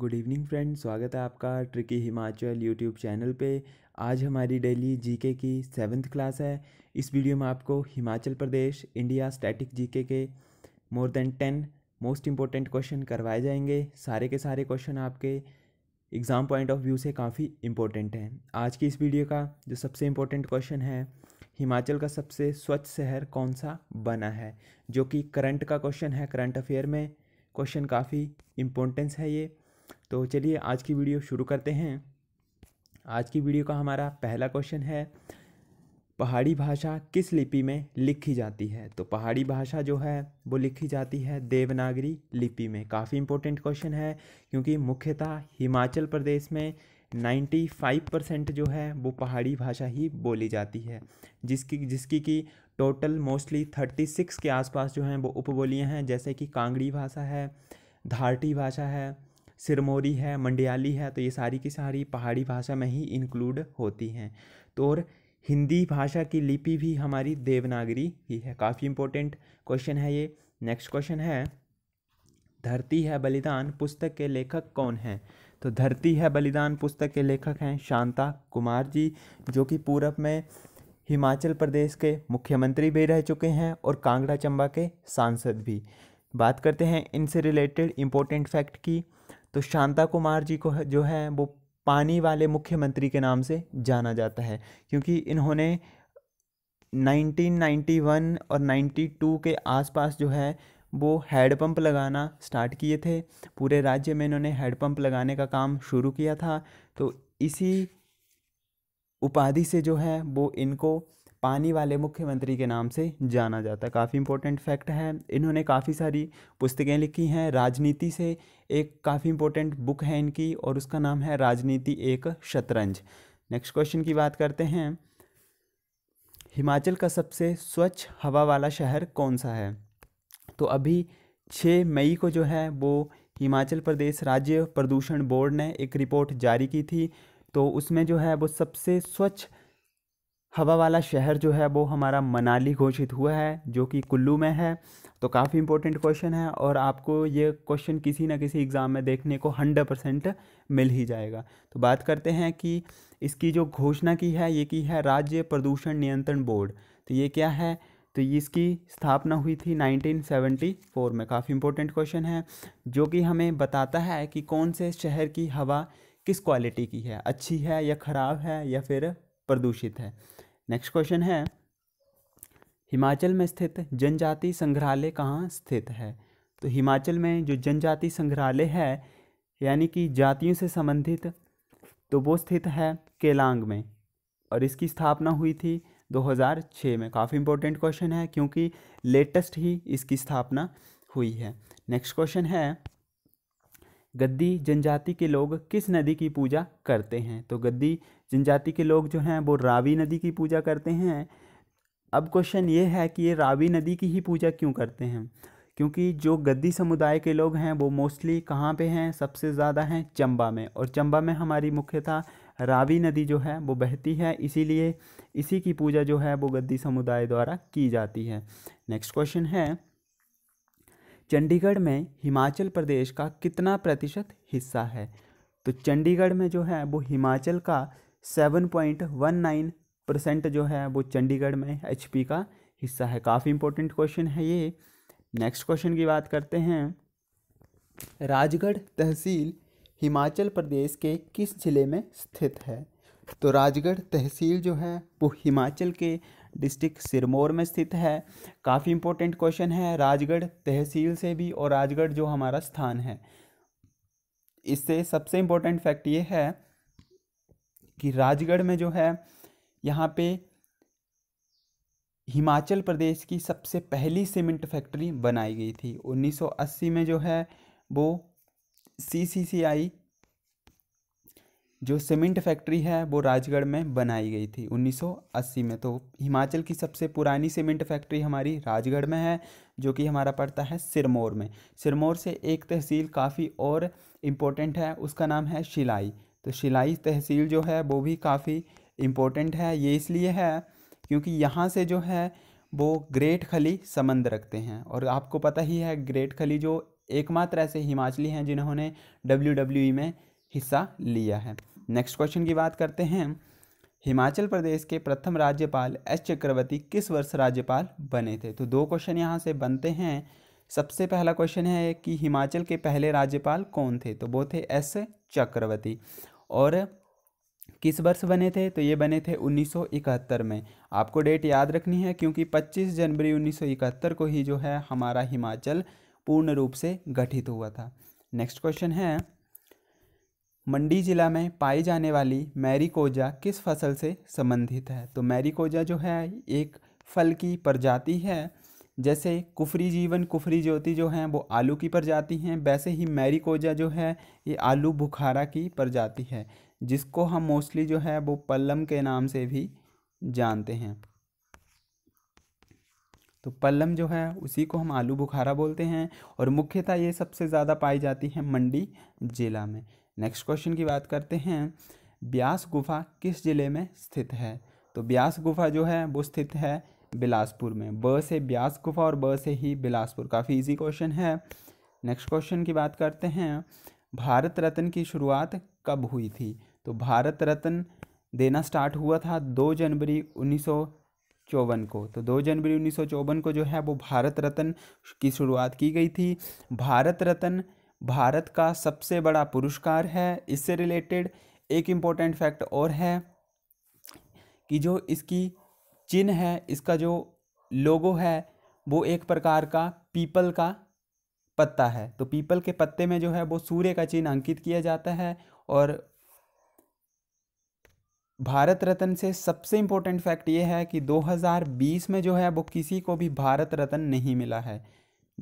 good evening friend स्वागत है आपका ट्रिकी हिमाचल यूट्यूब चैनल पे आज हमारी डेली जीके की सेवन्थ क्लास है इस वीडियो में आपको Himachal Pradesh India static GK के more than ten most important question करवाए जाएंगे सारे के सारे क्वेश्चन आपके एग्ज़ाम पॉइंट ऑफ व्यू से काफ़ी इम्पोर्टेंट हैं आज की इस वीडियो का जो सबसे इम्पोर्टेंट क्वेश्चन है हिमाचल का सबसे स्वच्छ शहर कौन सा बना है जो कि करंट का क्वेश्चन है करंट अफेयर में क्वेश्चन काफ़ी इम्पोर्टेंस है ये तो चलिए आज की वीडियो शुरू करते हैं आज की वीडियो का हमारा पहला क्वेश्चन है पहाड़ी भाषा किस लिपि में लिखी जाती है तो पहाड़ी भाषा जो है वो लिखी जाती है देवनागरी लिपि में काफ़ी इंपॉर्टेंट क्वेश्चन है क्योंकि मुख्यतः हिमाचल प्रदेश में 95 परसेंट जो है वो पहाड़ी भाषा ही बोली जाती है जिसकी जिसकी की टोटल मोस्टली 36 के आसपास जो हैं वो उपबोलियाँ हैं जैसे कि कांगड़ी भाषा है धारटी भाषा है सिरमौरी है मंडियाली है तो ये सारी की सारी पहाड़ी भाषा में ही इंक्लूड होती हैं तो और हिंदी भाषा की लिपि भी हमारी देवनागरी ही है काफ़ी इंपॉर्टेंट क्वेश्चन है ये नेक्स्ट क्वेश्चन है धरती है बलिदान पुस्तक के लेखक कौन हैं तो धरती है बलिदान पुस्तक के लेखक हैं शांता कुमार जी जो कि पूरब में हिमाचल प्रदेश के मुख्यमंत्री भी रह चुके हैं और कांगड़ा चंबा के सांसद भी बात करते हैं इनसे रिलेटेड इम्पोर्टेंट फैक्ट की तो शांता कुमार जी को जो है वो पानी वाले मुख्यमंत्री के नाम से जाना जाता है क्योंकि इन्होंने 1991 और 92 के आसपास जो है वो हैडपम्प लगाना स्टार्ट किए थे पूरे राज्य में इन्होंने हैडपम्प लगाने का काम शुरू किया था तो इसी उपाधि से जो है वो इनको पानी वाले मुख्यमंत्री के नाम से जाना जाता है काफ़ी इंपॉर्टेंट फैक्ट है इन्होंने काफ़ी सारी पुस्तकें लिखी हैं राजनीति से एक काफ़ी इंपॉर्टेंट बुक है इनकी और उसका नाम है राजनीति एक शतरंज नेक्स्ट क्वेश्चन की बात करते हैं हिमाचल का सबसे स्वच्छ हवा वाला शहर कौन सा है तो अभी छः मई को जो है वो हिमाचल प्रदेश राज्य प्रदूषण बोर्ड ने एक रिपोर्ट जारी की थी तो उसमें जो है वो सबसे स्वच्छ हवा वाला शहर जो है वो हमारा मनाली घोषित हुआ है जो कि कुल्लू में है तो काफ़ी इंपॉर्टेंट क्वेश्चन है और आपको ये क्वेश्चन किसी ना किसी एग्ज़ाम में देखने को हंड्रेड परसेंट मिल ही जाएगा तो बात करते हैं कि इसकी जो घोषणा की है ये की है राज्य प्रदूषण नियंत्रण बोर्ड तो ये क्या है तो इसकी स्थापना हुई थी 1974 में काफ़ी इंपॉर्टेंट क्वेश्चन है जो कि हमें बताता है कि कौन से शहर की हवा किस क्वालिटी की है अच्छी है या ख़राब है या फिर प्रदूषित है नेक्स्ट क्वेश्चन है हिमाचल में स्थित जनजाति संग्रहालय कहाँ स्थित है तो हिमाचल में जो जनजाति संग्रहालय है यानी कि जातियों से संबंधित तो वो स्थित है केलांग में और इसकी स्थापना हुई थी 2006 में काफ़ी इंपॉर्टेंट क्वेश्चन है क्योंकि लेटेस्ट ही इसकी स्थापना हुई है नेक्स्ट क्वेश्चन है गद्दी जनजाति के लोग किस नदी की पूजा करते हैं तो गद्दी जनजाति के लोग जो हैं वो रावी नदी की पूजा करते हैं अब क्वेश्चन ये है कि ये रावी नदी की ही पूजा क्यों करते हैं क्योंकि जो गद्दी समुदाय के लोग हैं वो मोस्टली कहाँ पे हैं सबसे ज़्यादा हैं चंबा में और चंबा में हमारी मुख्यतः रावी नदी जो है वो बहती है इसीलिए इसी की पूजा जो है वो गद्दी समुदाय द्वारा की जाती है नेक्स्ट क्वेश्चन है चंडीगढ़ में हिमाचल प्रदेश का कितना प्रतिशत हिस्सा है तो चंडीगढ़ में जो है वो हिमाचल का 7.19 परसेंट जो है वो चंडीगढ़ में एच का हिस्सा है काफ़ी इंपॉर्टेंट क्वेश्चन है ये नेक्स्ट क्वेश्चन की बात करते हैं राजगढ़ तहसील हिमाचल प्रदेश के किस ज़िले में स्थित है तो राजगढ़ तहसील जो है वो हिमाचल के डिस्ट्रिक्ट सिरमौर में स्थित है काफ़ी इंपॉर्टेंट क्वेश्चन है राजगढ़ तहसील से भी और राजगढ़ जो हमारा स्थान है इससे सबसे इम्पोर्टेंट फैक्ट ये है कि राजगढ़ में जो है यहाँ पे हिमाचल प्रदेश की सबसे पहली सीमेंट फैक्ट्री बनाई गई थी 1980 में जो है वो सी सी सी आई जो सीमेंट फैक्ट्री है वो राजगढ़ में बनाई गई थी 1980 में तो हिमाचल की सबसे पुरानी सीमेंट फैक्ट्री हमारी राजगढ़ में है जो कि हमारा पड़ता है सिरमौर में सिरमौर से एक तहसील काफ़ी और इम्पोर्टेंट है उसका नाम है शिलाई तो शिलाई तहसील जो है वो भी काफ़ी इम्पोर्टेंट है ये इसलिए है क्योंकि यहाँ से जो है वो ग्रेट खली संबंध रखते हैं और आपको पता ही है ग्रेट खली जो एकमात्र ऐसे हिमाचली हैं जिन्होंने डब्ल्यू में हिस्सा लिया है नेक्स्ट क्वेश्चन की बात करते हैं हिमाचल प्रदेश के प्रथम राज्यपाल एस चक्रवर्ती किस वर्ष राज्यपाल बने थे तो दो क्वेश्चन यहाँ से बनते हैं सबसे पहला क्वेश्चन है कि हिमाचल के पहले राज्यपाल कौन थे तो वो थे एस चक्रवर्ती और किस वर्ष बने थे तो ये बने थे 1971 में आपको डेट याद रखनी है क्योंकि 25 जनवरी 1971 को ही जो है हमारा हिमाचल पूर्ण रूप से गठित हुआ था नेक्स्ट क्वेश्चन है मंडी ज़िला में पाई जाने वाली मैरिकोजा किस फसल से संबंधित है तो मैरिकोजा जो है एक फल की प्रजाति है जैसे कुफरी जीवन कुफरी ज्योति जो हैं वो आलू की प्रजाति हैं वैसे ही मैरीकोजा जो है ये आलू बुखारा की प्रजाति है जिसको हम मोस्टली जो है वो पल्लम के नाम से भी जानते हैं तो पल्लम जो है उसी को हम आलू बुखारा बोलते हैं और मुख्यतः ये सबसे ज़्यादा पाई जाती है मंडी ज़िला में नेक्स्ट क्वेश्चन की बात करते हैं ब्यास गुफा किस जिले में स्थित है तो ब्यास गुफा जो है वो स्थित है बिलासपुर में ब से ब्यास गुफा और ब से ही बिलासपुर काफ़ी इजी क्वेश्चन है नेक्स्ट क्वेश्चन की बात करते हैं भारत रत्न की शुरुआत कब हुई थी तो भारत रत्न देना स्टार्ट हुआ था दो जनवरी उन्नीस चौवन को तो दो जनवरी उन्नीस को जो है वो भारत रत्न की शुरुआत की गई थी भारत रत्न भारत का सबसे बड़ा पुरस्कार है इससे रिलेटेड एक इम्पोर्टेंट फैक्ट और है कि जो इसकी चिन्ह है इसका जो लोगो है वो एक प्रकार का पीपल का पत्ता है तो पीपल के पत्ते में जो है वो सूर्य का चिन्ह अंकित किया जाता है और भारत रत्न से सबसे इम्पोर्टेंट फैक्ट ये है कि 2020 में जो है वो किसी को भी भारत रत्न नहीं मिला है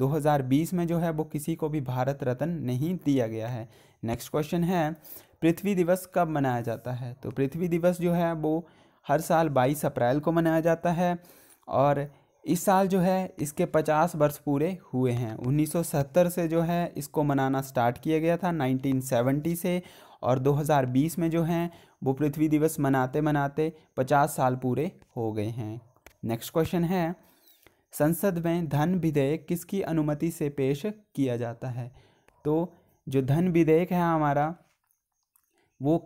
2020 में जो है वो किसी को भी भारत रत्न नहीं दिया गया है नेक्स्ट क्वेश्चन है पृथ्वी दिवस कब मनाया जाता है तो पृथ्वी दिवस जो है वो हर साल 22 अप्रैल को मनाया जाता है और इस साल जो है इसके 50 वर्ष पूरे हुए हैं 1970 से जो है इसको मनाना स्टार्ट किया गया था 1970 से और 2020 में जो हैं वो पृथ्वी दिवस मनाते मनाते 50 साल पूरे हो गए हैं नेक्स्ट क्वेश्चन है संसद में धन विधेयक किसकी अनुमति से पेश किया जाता है तो जो धन विधेयक है हमारा वो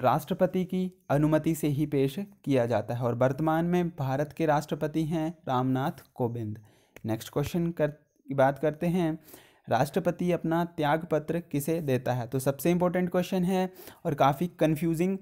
राष्ट्रपति की अनुमति से ही पेश किया जाता है और वर्तमान में भारत के राष्ट्रपति हैं रामनाथ कोविंद नेक्स्ट क्वेश्चन कर की बात करते हैं राष्ट्रपति अपना त्याग पत्र किसे देता है तो सबसे इम्पोर्टेंट क्वेश्चन है और काफ़ी कन्फ्यूजिंग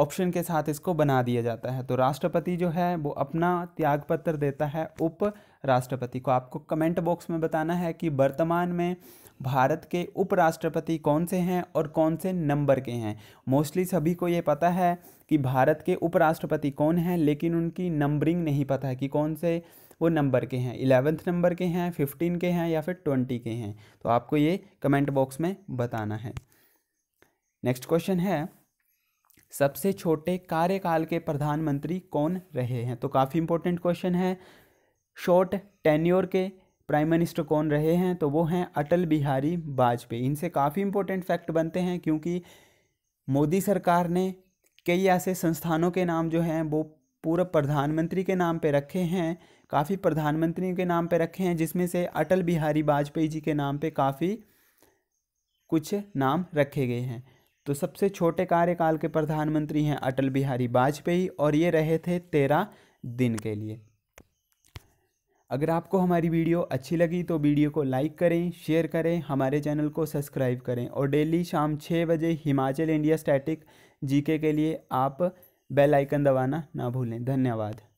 ऑप्शन के साथ इसको बना दिया जाता है तो राष्ट्रपति जो है वो अपना त्यागपत्र देता है उप राष्ट्रपति को आपको कमेंट बॉक्स में बताना है कि वर्तमान में भारत के उपराष्ट्रपति कौन से हैं और कौन से नंबर के हैं मोस्टली सभी को ये पता है कि भारत के उपराष्ट्रपति कौन हैं लेकिन उनकी नंबरिंग नहीं पता है कि कौन से वो नंबर के हैं इलेवेंथ नंबर के हैं फिफ्टीन के हैं या फिर ट्वेंटी के हैं तो आपको ये कमेंट बॉक्स में बताना है नेक्स्ट क्वेश्चन है सबसे छोटे कार्यकाल के प्रधानमंत्री कौन रहे हैं तो काफ़ी इंपॉर्टेंट क्वेश्चन है शॉर्ट टेन्योर के प्राइम मिनिस्टर कौन रहे हैं तो वो हैं अटल बिहारी वाजपेयी इनसे काफ़ी इंपॉर्टेंट फैक्ट बनते हैं क्योंकि मोदी सरकार ने कई ऐसे संस्थानों के नाम जो हैं वो पूर्व प्रधानमंत्री के नाम पे रखे हैं काफ़ी प्रधानमंत्रियों के नाम पे रखे हैं जिसमें से अटल बिहारी वाजपेयी जी के नाम पे काफ़ी कुछ नाम रखे गए हैं तो सबसे छोटे कार्यकाल के प्रधानमंत्री हैं अटल बिहारी वाजपेयी और ये रहे थे तेरह दिन के लिए अगर आपको हमारी वीडियो अच्छी लगी तो वीडियो को लाइक करें शेयर करें हमारे चैनल को सब्सक्राइब करें और डेली शाम छः बजे हिमाचल इंडिया स्टैटिक जीके के लिए आप बेल आइकन दबाना ना भूलें धन्यवाद